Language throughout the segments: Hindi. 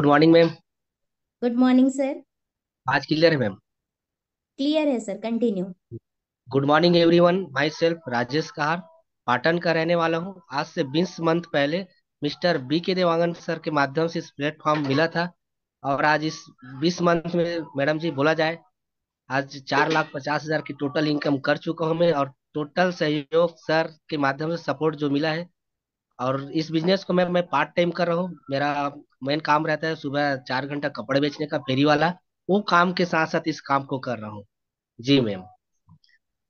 good morning ma'am good morning sir आज क्लियर है मैम क्लियर है sir continue good morning everyone myself Rajesh Kahar Patan का रहने वाला हूँ आज से बीस मंथ पहले मिस्टर बी के देवांगन सर के माध्यम से इस प्लेटफॉर्म मिला था और आज इस बीस मंथ में मैडम जी बोला जाए आज चार लाख पचास हजार की टोटल इनकम कर चुका हूँ मैं और टोटल सहयोग सर के माध्यम से सपोर्ट जो मिला है और इस बिजनेस को मैं मैं पार्ट टाइम कर रहा हूँ मेरा मेन काम रहता है सुबह चार घंटा कपड़े बेचने का फेरी वाला वो काम के साथ साथ इस काम को कर रहा हूँ जी मैम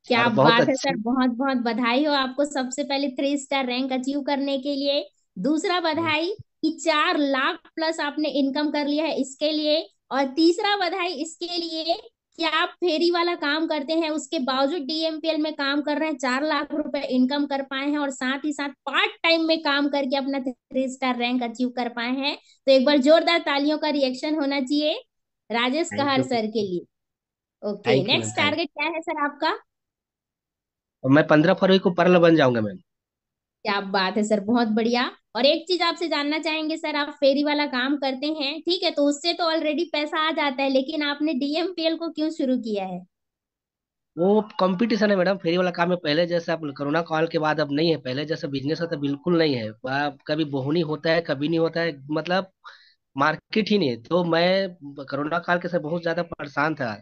क्या बात है अच्छी... सर बहुत बहुत बधाई हो आपको सबसे पहले थ्री स्टार रैंक अचीव करने के लिए दूसरा बधाई कि चार लाख प्लस आपने इनकम कर लिया है इसके लिए और तीसरा बधाई इसके लिए कि आप फेरी वाला काम करते हैं उसके बावजूद डीएमपीएल में काम कर रहे हैं चार लाख रुपए इनकम कर पाए हैं और साथ ही साथ पार्ट टाइम में काम करके अपना थ्री स्टार रैंक अचीव कर पाए हैं तो एक बार जोरदार तालियों का रिएक्शन होना चाहिए राजेश कहर सर के लिए ओके नेक्स्ट टारगेट क्या है सर आपका मैं पंद्रह फरवरी को परल बन जाऊंगा मैम क्या बात है सर बहुत बढ़िया और एक चीज आपसे जानना चाहेंगे सर आप फेरी वाला काम करते हैं ठीक है तो उससे तो ऑलरेडी पैसा आ जाता है लेकिन आपने डीएमपीएल को क्यों शुरू किया है वो कंपटीशन है मैडम फेरी वाला काम में पहले जैसे आप कोरोना काल के बाद अब नहीं है पहले जैसे बिजनेस होता तो बिल्कुल नहीं है कभी बोहनी होता है कभी नहीं होता है मतलब मार्केट ही नहीं तो मैं कोरोना काल के से बहुत ज्यादा परेशान था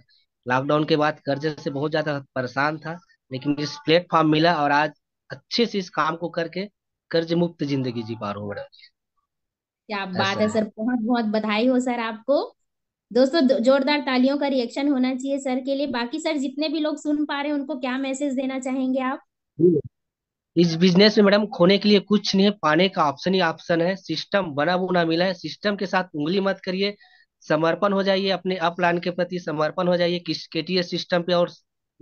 लॉकडाउन के बाद कर्जे से बहुत ज्यादा परेशान था लेकिन इस प्लेटफॉर्म मिला और आज अच्छे से इस काम को करके कर्ज मुक्त जिंदगी जी पा रहा हूँ बड़ा क्या बात है सर बहुत बहुत बधाई हो सर आपको दोस्तों जोरदार तालियों का रिएक्शन होना चाहिए सर के लिए बाकी सर जितने भी लोग सुन पा रहे हैं उनको क्या मैसेज देना चाहेंगे आप इस बिजनेस में मैडम खोने के लिए कुछ नहीं है पाने का ऑप्शन ही ऑप्शन है सिस्टम बना बुना मिला है सिस्टम के साथ उंगली मत करिए समर्पण हो जाइए अपने अपलाइन के प्रति समर्पण हो जाइए किस के सिस्टम पे और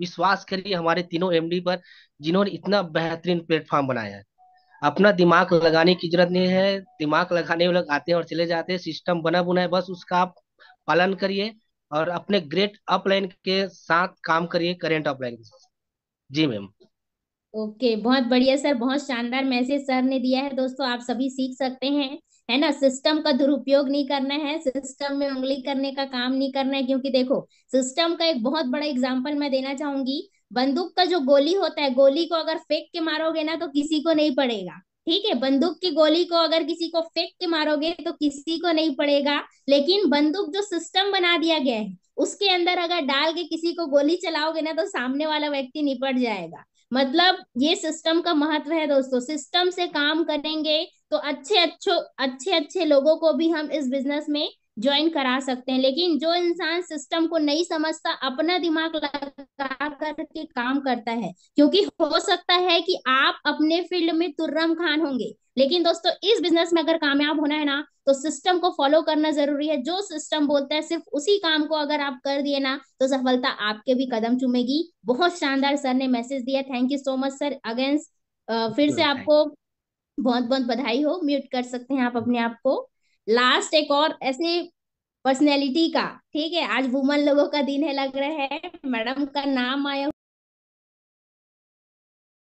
विश्वास करिए हमारे तीनों एमडी पर जिन्होंने इतना बेहतरीन प्लेटफॉर्म बनाया है अपना दिमाग लगाने की जरूरत नहीं है दिमाग लगाने लोग आते हैं और चले जाते हैं सिस्टम बना बुना है बस उसका आप पालन करिए और अपने ग्रेट अपलाइन के साथ काम करिए करेंट अपलाइन के साथ जी मैम ओके बहुत बढ़िया सर बहुत शानदार मैसेज सर ने दिया है दोस्तों आप सभी सीख सकते हैं है ना सिस्टम का दुरुपयोग नहीं करना है सिस्टम में उंगली करने का काम नहीं करना है क्योंकि देखो सिस्टम का एक बहुत बड़ा एग्जाम्पल मैं देना चाहूंगी बंदूक का जो गोली होता है गोली को अगर फेंक के मारोगे ना तो किसी को नहीं पड़ेगा ठीक है बंदूक की गोली को अगर किसी को फेंक के मारोगे तो किसी को नहीं पड़ेगा लेकिन बंदूक जो सिस्टम बना दिया गया है उसके अंदर अगर डाल के किसी को गोली चलाओगे ना तो सामने वाला व्यक्ति निपट जाएगा मतलब ये सिस्टम का महत्व है दोस्तों सिस्टम से काम करेंगे तो अच्छे अच्छो अच्छे अच्छे लोगों को भी हम इस बिजनेस में ज्वाइन करा सकते हैं लेकिन जो इंसान सिस्टम को नहीं समझता अपना दिमाग लगा करके काम करता है क्योंकि हो सकता है कि आप अपने फील्ड में तुर्रम खान होंगे लेकिन दोस्तों इस बिजनेस में अगर कामयाब होना है ना तो सिस्टम को फॉलो करना जरूरी है जो सिस्टम बोलता है सिर्फ उसी काम को अगर आप कर दिए ना तो सफलता आपके भी कदम चुमेगी बहुत शानदार सर ने मैसेज दिया thank you so much sir against फिर से आपको बहुत बहुत बधाई हो म्यूट कर सकते हैं आप अपने आप को लास्ट एक और ऐसे पर्सनैलिटी का ठीक है आज वुमन लोगों का दिन है लग रहा है मैडम का नाम आया